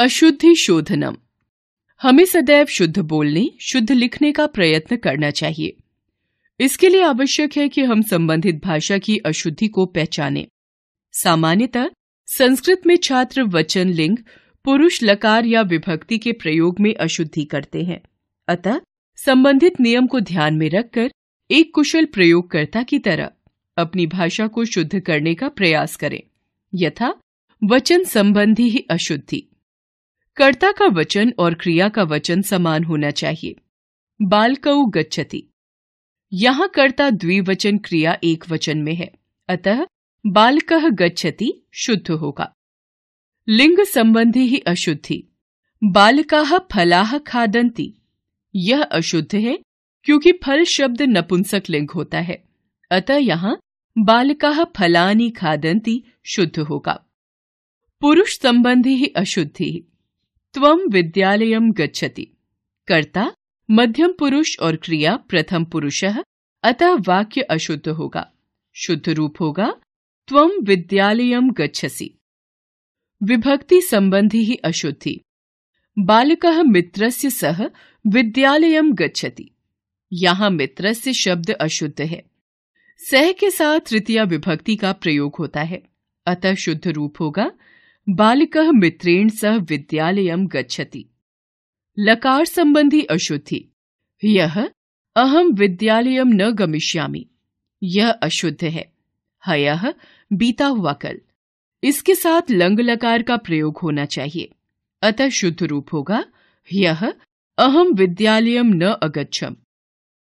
अशुद्धि शोधनम हमें सदैव शुद्ध बोलने शुद्ध लिखने का प्रयत्न करना चाहिए इसके लिए आवश्यक है कि हम संबंधित भाषा की अशुद्धि को पहचाने सामान्यतः संस्कृत में छात्र वचन लिंग पुरुष लकार या विभक्ति के प्रयोग में अशुद्धि करते हैं अतः संबंधित नियम को ध्यान में रखकर एक कुशल प्रयोगकर्ता की तरह अपनी भाषा को शुद्ध करने का प्रयास करें यथा वचन संबंधी ही अशुद्धि कर्ता का वचन और क्रिया का वचन समान होना चाहिए बालकऊ गच्छति यहाँ कर्ता द्विवचन क्रिया एक वचन में है अतः बालक गच्छति शुद्ध होगा लिंग संबंधी ही अशुद्धि बालका फलाह खादंती यह अशुद्ध है क्योंकि फल शब्द नपुंसक लिंग होता है अतः यहाँ बालका फलानी खादंती शुद्ध होगा पुरुष संबंधी ही अशुद्धि त्वम विद्यालयम गच्छति कर्ता मध्यम पुरुष और क्रिया प्रथम पुरुष अतः वाक्य अशुद्ध होगा शुद्ध रूप होगा त्वम विद्यालयम गच्छसि विभक्ति संबंधी ही अशुद्धि बालक मित्रस्य सह विद्यालय गच्छति यहाँ मित्रस्य शब्द अशुद्ध है सह के साथ तृतीय विभक्ति का प्रयोग होता है अतः शुद्ध रूप होगा बालक मित्रेण सह विद्यालय गच्छति लकार संबंधी अशुद्धि यह अहम विद्यालय न गमिष्यामि यह अशुद्ध है हय बीता हुआ कल इसके साथ लंग लकार का प्रयोग होना चाहिए अतः शुद्ध रूप होगा यह अहम विद्यालय न अगच्छम